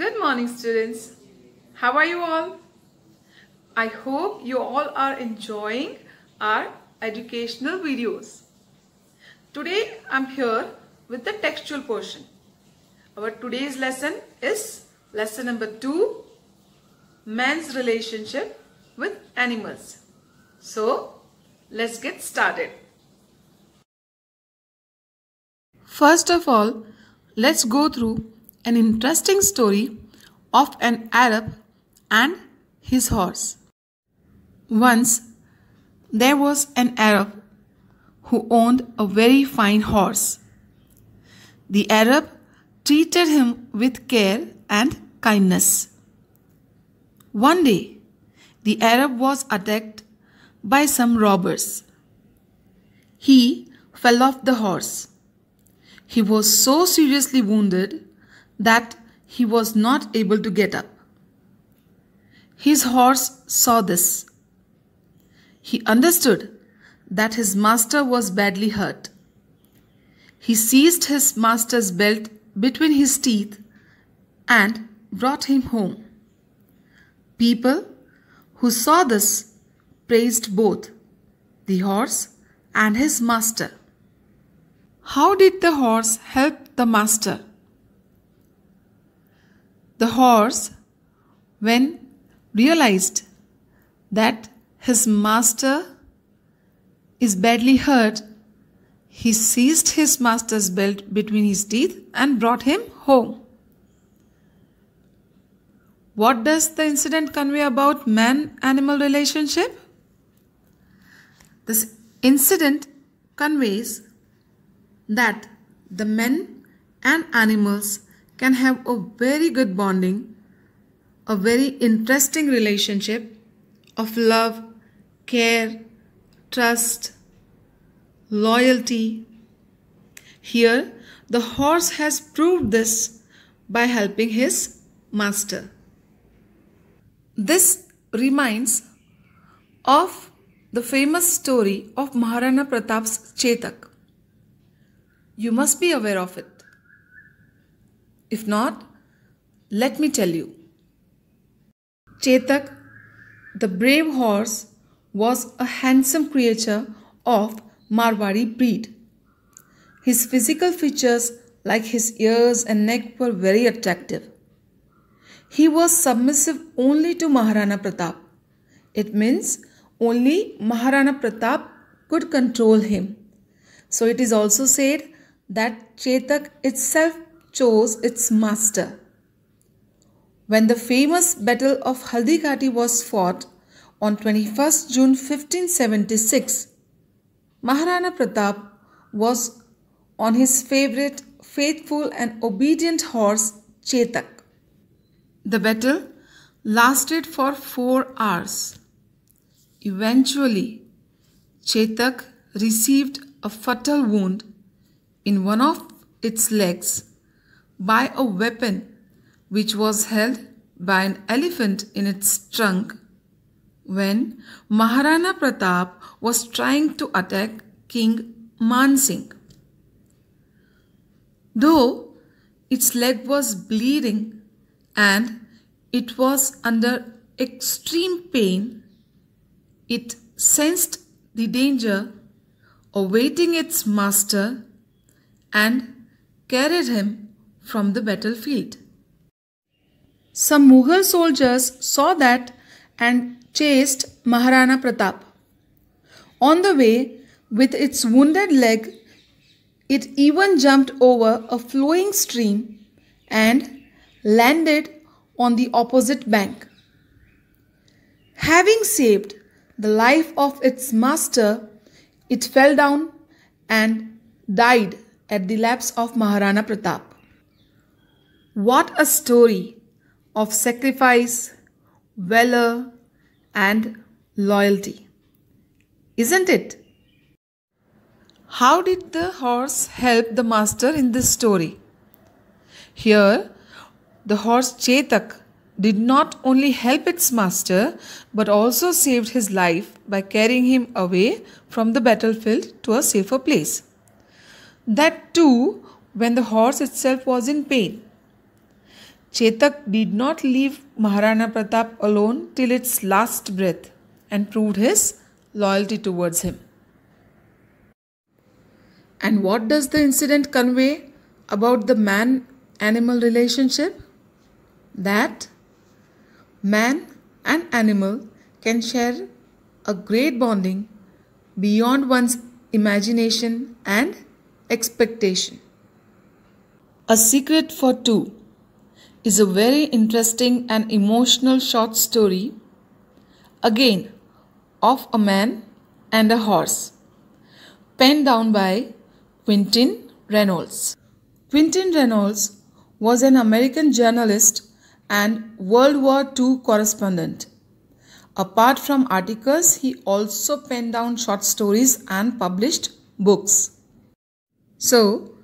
Good morning students. How are you all? I hope you all are enjoying our educational videos. Today I'm here with the textual portion. Our today's lesson is lesson number 2 Man's relationship with animals. So let's get started. First of all, let's go through an interesting story of an Arab and his horse. Once there was an Arab who owned a very fine horse. The Arab treated him with care and kindness. One day, the Arab was attacked by some robbers. He fell off the horse. He was so seriously wounded that he was not able to get up. His horse saw this. He understood that his master was badly hurt. He seized his master's belt between his teeth and brought him home. People who saw this praised both the horse and his master. How did the horse help the master? The horse, when realized that his master is badly hurt, he seized his master's belt between his teeth and brought him home. What does the incident convey about man animal relationship? This incident conveys that the men and animals can have a very good bonding, a very interesting relationship of love, care, trust, loyalty. Here, the horse has proved this by helping his master. This reminds of the famous story of Maharana Pratap's Chetak. You must be aware of it. If not, let me tell you. Chetak, the brave horse, was a handsome creature of Marwari breed. His physical features, like his ears and neck, were very attractive. He was submissive only to Maharana Pratap. It means only Maharana Pratap could control him. So it is also said that Chetak itself chose its master. When the famous Battle of Haldighati was fought on 21st June 1576, Maharana Pratap was on his favorite faithful and obedient horse Chetak. The battle lasted for four hours. Eventually, Chetak received a fatal wound in one of its legs by a weapon which was held by an elephant in its trunk when Maharana Pratap was trying to attack King Mansingh. Though its leg was bleeding and it was under extreme pain, it sensed the danger awaiting its master and carried him from the battlefield. Some Mughal soldiers saw that and chased Maharana Pratap. On the way, with its wounded leg, it even jumped over a flowing stream and landed on the opposite bank. Having saved the life of its master, it fell down and died at the laps of Maharana Pratap. What a story of sacrifice, valor, and loyalty, isn't it? How did the horse help the master in this story? Here, the horse Chetak did not only help its master but also saved his life by carrying him away from the battlefield to a safer place. That too, when the horse itself was in pain. Chetak did not leave Maharana Pratap alone till its last breath and proved his loyalty towards him. And what does the incident convey about the man animal relationship? That man and animal can share a great bonding beyond one's imagination and expectation. A secret for two is a very interesting and emotional short story, again, of a man and a horse, penned down by Quintin Reynolds. Quintin Reynolds was an American journalist and World War II correspondent. Apart from articles, he also penned down short stories and published books. So,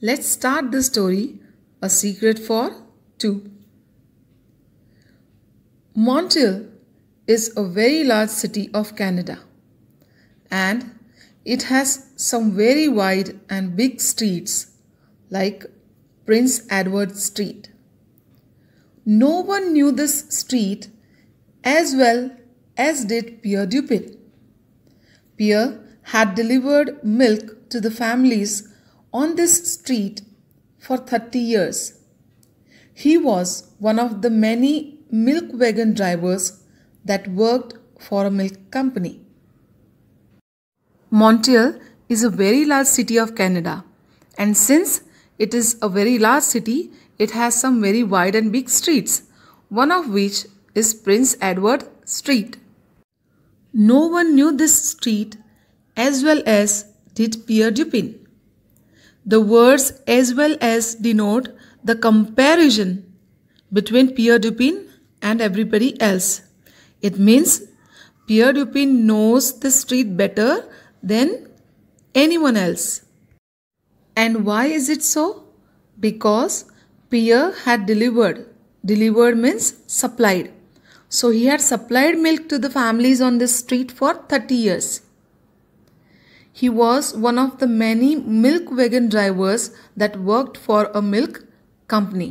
let's start the story A Secret for 2. Montreal is a very large city of Canada and it has some very wide and big streets like Prince Edward Street. No one knew this street as well as did Pierre Dupin. Pierre had delivered milk to the families on this street for 30 years. He was one of the many milk wagon drivers that worked for a milk company. Montreal is a very large city of Canada and since it is a very large city, it has some very wide and big streets, one of which is Prince Edward Street. No one knew this street as well as did Pierre Dupin. The words as well as denote the comparison between Pierre Dupin and everybody else. It means Pierre Dupin knows the street better than anyone else. And why is it so? Because Pierre had delivered. Delivered means supplied. So he had supplied milk to the families on this street for 30 years. He was one of the many milk wagon drivers that worked for a milk company.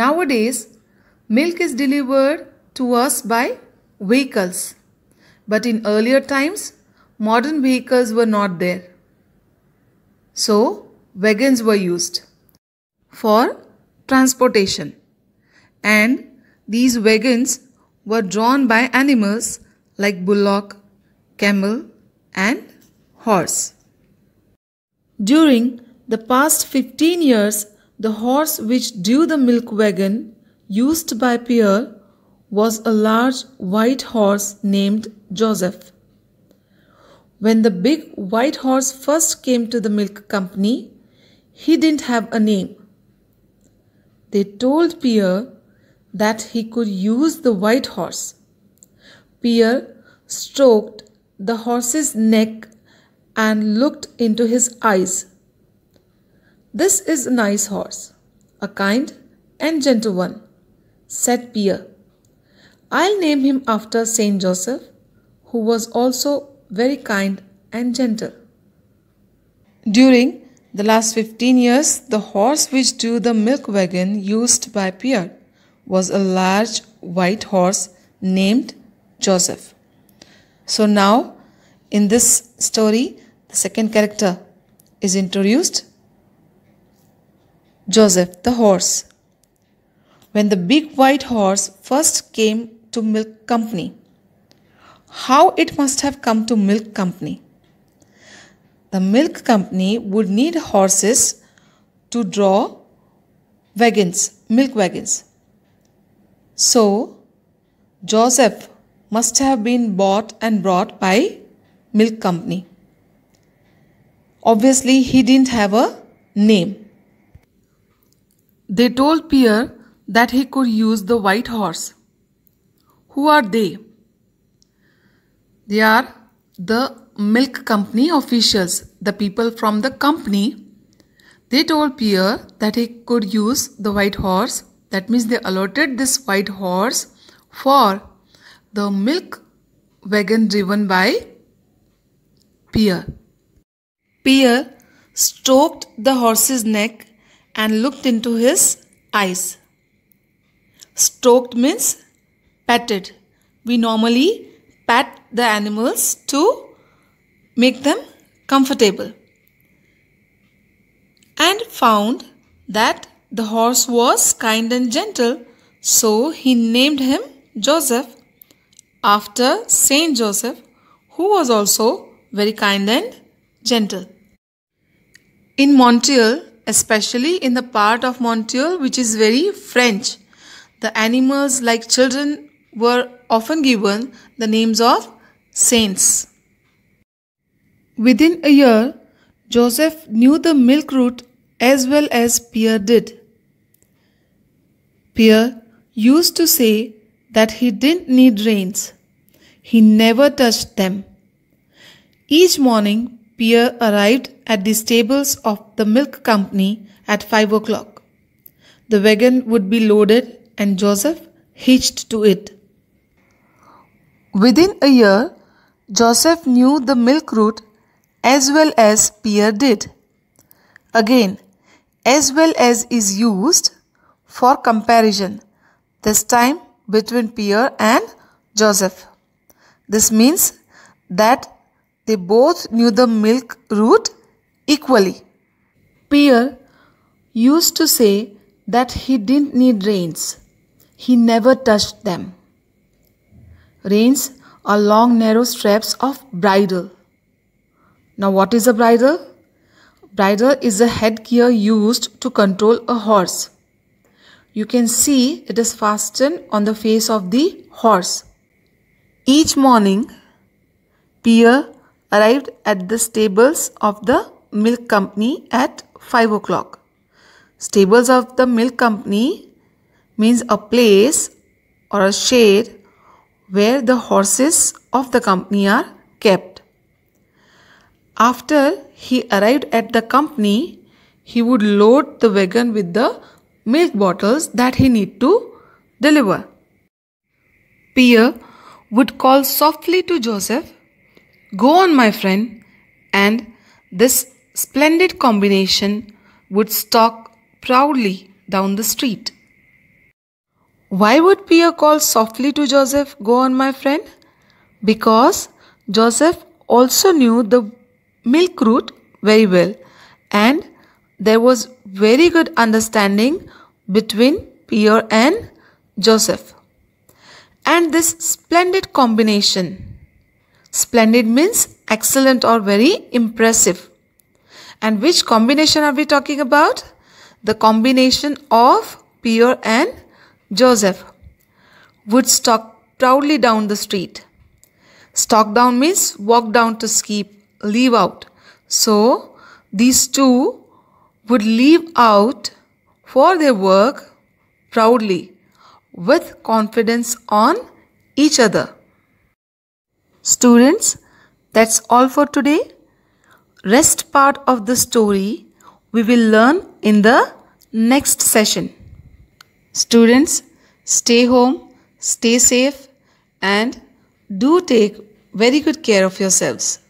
Nowadays, milk is delivered to us by vehicles. But in earlier times, modern vehicles were not there. So, wagons were used for transportation. And these wagons were drawn by animals like bullock, camel, and horse. During the past 15 years, the horse which drew the milk wagon used by Pierre was a large white horse named Joseph. When the big white horse first came to the milk company, he didn't have a name. They told Pierre that he could use the white horse. Pierre stroked the horse's neck and looked into his eyes. This is a nice horse, a kind and gentle one, said Pierre. I'll name him after Saint Joseph, who was also very kind and gentle. During the last 15 years, the horse which drew the milk wagon used by Pierre was a large white horse named Joseph. So now, in this story, the second character is introduced Joseph the horse. When the big white horse first came to Milk Company, how it must have come to Milk Company. The Milk Company would need horses to draw wagons, milk wagons. So, Joseph must have been bought and brought by Milk Company. Obviously, he didn't have a name. They told Pierre that he could use the white horse. Who are they? They are the milk company officials, the people from the company. They told Pierre that he could use the white horse. That means they allotted this white horse for the milk wagon driven by Pierre. Pierre stroked the horse's neck and looked into his eyes. Stroked means patted. We normally pat the animals to make them comfortable. And found that the horse was kind and gentle, so he named him Joseph after Saint Joseph, who was also very kind and gentle. In Montreal, especially in the part of Montreal which is very French. The animals, like children, were often given the names of saints. Within a year, Joseph knew the milk route as well as Pierre did. Pierre used to say that he didn't need reins. He never touched them. Each morning, Pierre arrived at the stables of the milk company at five o'clock. The wagon would be loaded and Joseph hitched to it. Within a year, Joseph knew the milk route as well as Pierre did. Again, as well as is used for comparison, this time between Pierre and Joseph. This means that they both knew the milk route equally. Pierre used to say that he didn't need reins. He never touched them. Reins are long narrow straps of bridle. Now what is a bridle? Bridle is a headgear used to control a horse. You can see it is fastened on the face of the horse. Each morning, Pierre arrived at the stables of the Milk Company at 5 o'clock. Stables of the Milk Company means a place or a shed where the horses of the company are kept. After he arrived at the company, he would load the wagon with the milk bottles that he need to deliver. Pierre would call softly to Joseph, Go on, my friend, and this splendid combination would stalk proudly down the street. Why would Pierre call softly to Joseph, Go on, my friend? Because Joseph also knew the milk route very well and there was very good understanding between Pierre and Joseph. And this splendid combination. Splendid means excellent or very impressive. And which combination are we talking about? The combination of Pierre and Joseph. Woodstock proudly down the street. Stalk down means walk down to skip, leave out. So these two would leave out for their work proudly with confidence on each other. Students, that's all for today rest part of the story we will learn in the next session. Students, stay home, stay safe and do take very good care of yourselves.